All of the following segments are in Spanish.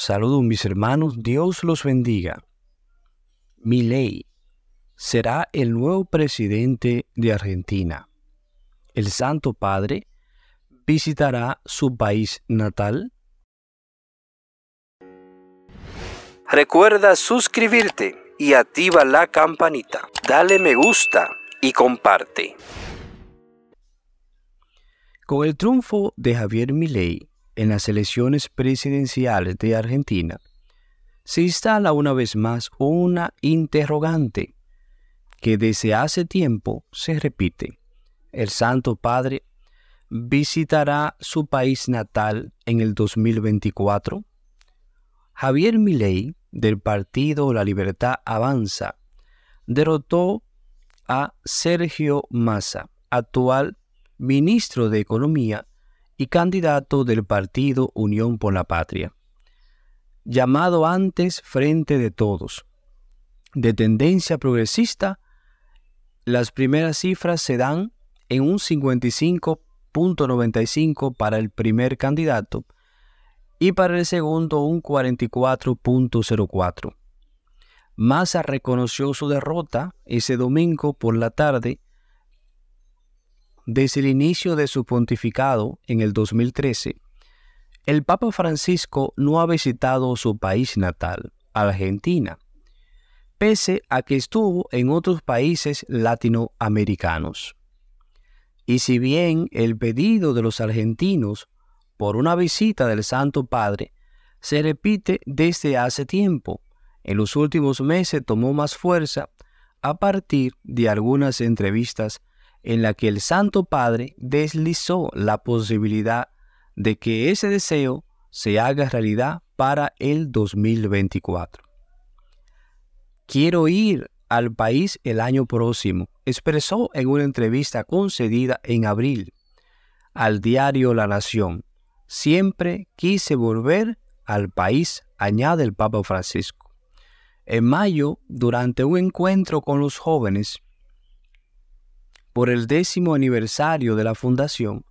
Saludos mis hermanos, Dios los bendiga. Milei será el nuevo presidente de Argentina. El Santo Padre visitará su país natal. Recuerda suscribirte y activa la campanita. Dale me gusta y comparte. Con el triunfo de Javier Milei en las elecciones presidenciales de Argentina, se instala una vez más una interrogante que desde hace tiempo se repite. El Santo Padre visitará su país natal en el 2024. Javier Milei del partido La Libertad Avanza derrotó a Sergio Massa, actual ministro de Economía, y candidato del partido Unión por la Patria, llamado antes Frente de Todos. De tendencia progresista, las primeras cifras se dan en un 55.95 para el primer candidato y para el segundo un 44.04. Massa reconoció su derrota ese domingo por la tarde desde el inicio de su pontificado, en el 2013, el Papa Francisco no ha visitado su país natal, Argentina, pese a que estuvo en otros países latinoamericanos. Y si bien el pedido de los argentinos por una visita del Santo Padre se repite desde hace tiempo, en los últimos meses tomó más fuerza a partir de algunas entrevistas en la que el Santo Padre deslizó la posibilidad de que ese deseo se haga realidad para el 2024. Quiero ir al país el año próximo, expresó en una entrevista concedida en abril al diario La Nación. Siempre quise volver al país, añade el Papa Francisco. En mayo, durante un encuentro con los jóvenes, por el décimo aniversario de la fundación,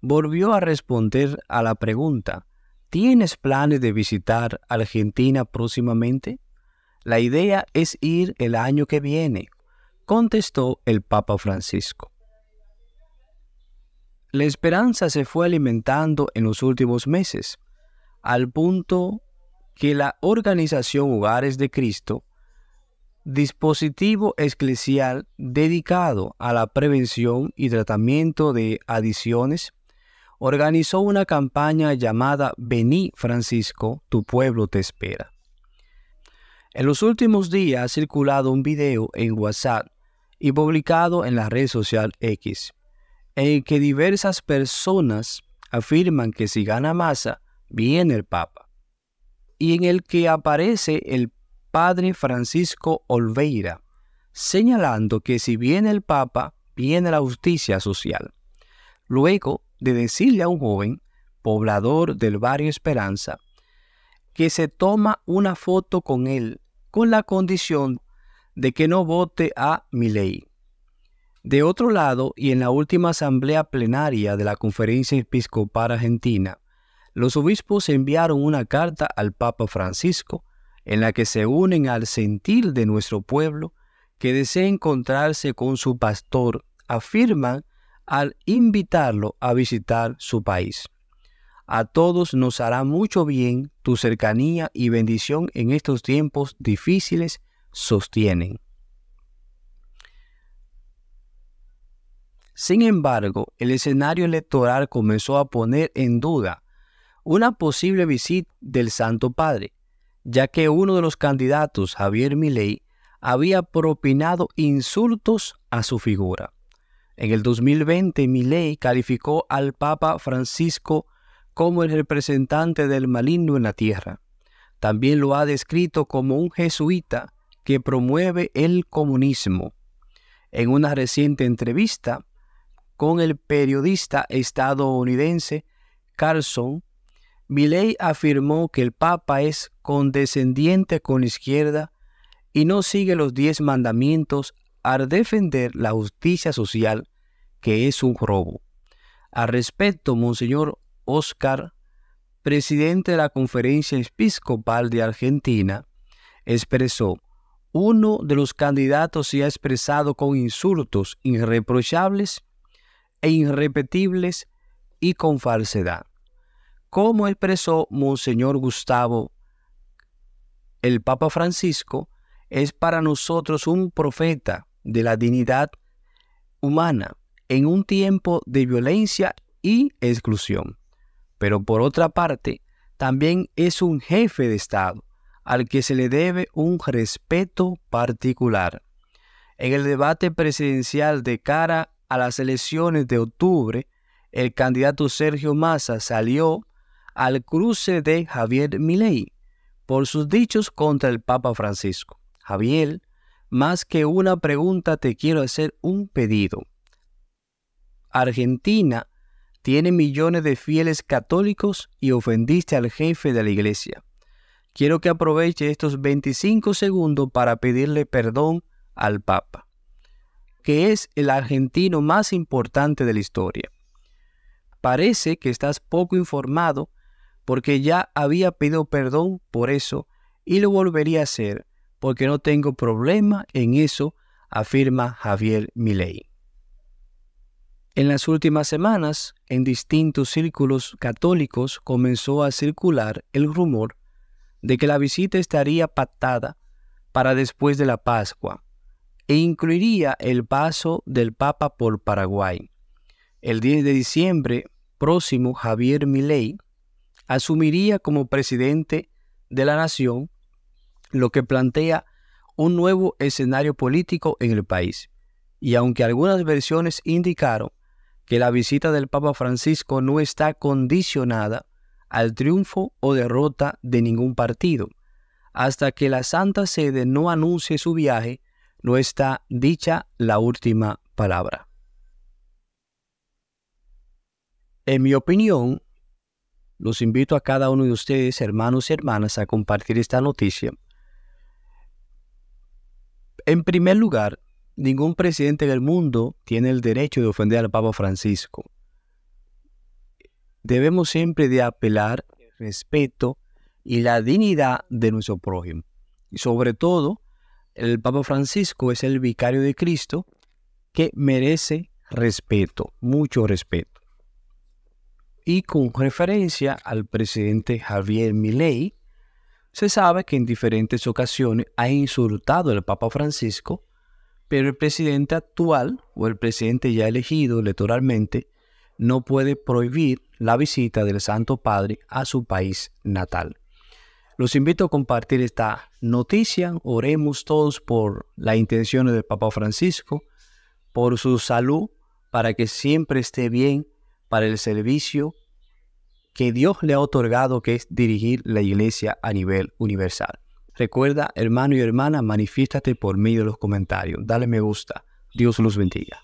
volvió a responder a la pregunta, ¿tienes planes de visitar Argentina próximamente? La idea es ir el año que viene, contestó el Papa Francisco. La esperanza se fue alimentando en los últimos meses, al punto que la organización Hogares de Cristo dispositivo esclesial dedicado a la prevención y tratamiento de adiciones, organizó una campaña llamada Vení Francisco, tu pueblo te espera. En los últimos días ha circulado un video en WhatsApp y publicado en la red social X, en el que diversas personas afirman que si gana masa, viene el Papa, y en el que aparece el padre Francisco Olveira, señalando que si viene el Papa, viene la justicia social. Luego de decirle a un joven, poblador del barrio Esperanza, que se toma una foto con él, con la condición de que no vote a mi ley. De otro lado, y en la última asamblea plenaria de la Conferencia Episcopal Argentina, los obispos enviaron una carta al Papa Francisco en la que se unen al sentir de nuestro pueblo que desea encontrarse con su pastor, afirman al invitarlo a visitar su país. A todos nos hará mucho bien tu cercanía y bendición en estos tiempos difíciles, sostienen. Sin embargo, el escenario electoral comenzó a poner en duda una posible visita del Santo Padre, ya que uno de los candidatos, Javier Milei, había propinado insultos a su figura. En el 2020, Milei calificó al Papa Francisco como el representante del maligno en la tierra. También lo ha descrito como un jesuita que promueve el comunismo. En una reciente entrevista con el periodista estadounidense Carlson, Miley afirmó que el Papa es condescendiente con izquierda y no sigue los diez mandamientos al defender la justicia social, que es un robo. Al respecto, Monseñor Oscar, presidente de la Conferencia Episcopal de Argentina, expresó, uno de los candidatos se ha expresado con insultos irreprochables e irrepetibles y con falsedad como expresó Monseñor Gustavo, el Papa Francisco es para nosotros un profeta de la dignidad humana en un tiempo de violencia y exclusión. Pero por otra parte, también es un jefe de Estado al que se le debe un respeto particular. En el debate presidencial de cara a las elecciones de octubre, el candidato Sergio Massa salió al cruce de Javier Milei por sus dichos contra el Papa Francisco. Javier, más que una pregunta te quiero hacer un pedido. Argentina tiene millones de fieles católicos y ofendiste al jefe de la iglesia. Quiero que aproveche estos 25 segundos para pedirle perdón al Papa, que es el argentino más importante de la historia. Parece que estás poco informado porque ya había pedido perdón por eso y lo volvería a hacer, porque no tengo problema en eso, afirma Javier Milei. En las últimas semanas, en distintos círculos católicos comenzó a circular el rumor de que la visita estaría pactada para después de la Pascua e incluiría el paso del Papa por Paraguay. El 10 de diciembre próximo, Javier Milei asumiría como presidente de la nación, lo que plantea un nuevo escenario político en el país. Y aunque algunas versiones indicaron que la visita del Papa Francisco no está condicionada al triunfo o derrota de ningún partido, hasta que la Santa Sede no anuncie su viaje, no está dicha la última palabra. En mi opinión, los invito a cada uno de ustedes, hermanos y hermanas, a compartir esta noticia. En primer lugar, ningún presidente del mundo tiene el derecho de ofender al Papa Francisco. Debemos siempre de apelar el respeto y la dignidad de nuestro prójimo. Y sobre todo, el Papa Francisco es el vicario de Cristo que merece respeto, mucho respeto y con referencia al presidente Javier Milei, se sabe que en diferentes ocasiones ha insultado al Papa Francisco, pero el presidente actual o el presidente ya elegido electoralmente no puede prohibir la visita del Santo Padre a su país natal. Los invito a compartir esta noticia. Oremos todos por las intenciones del Papa Francisco, por su salud, para que siempre esté bien para el servicio que Dios le ha otorgado, que es dirigir la iglesia a nivel universal. Recuerda, hermano y hermana, manifiéstate por medio de los comentarios. Dale me gusta. Dios los bendiga.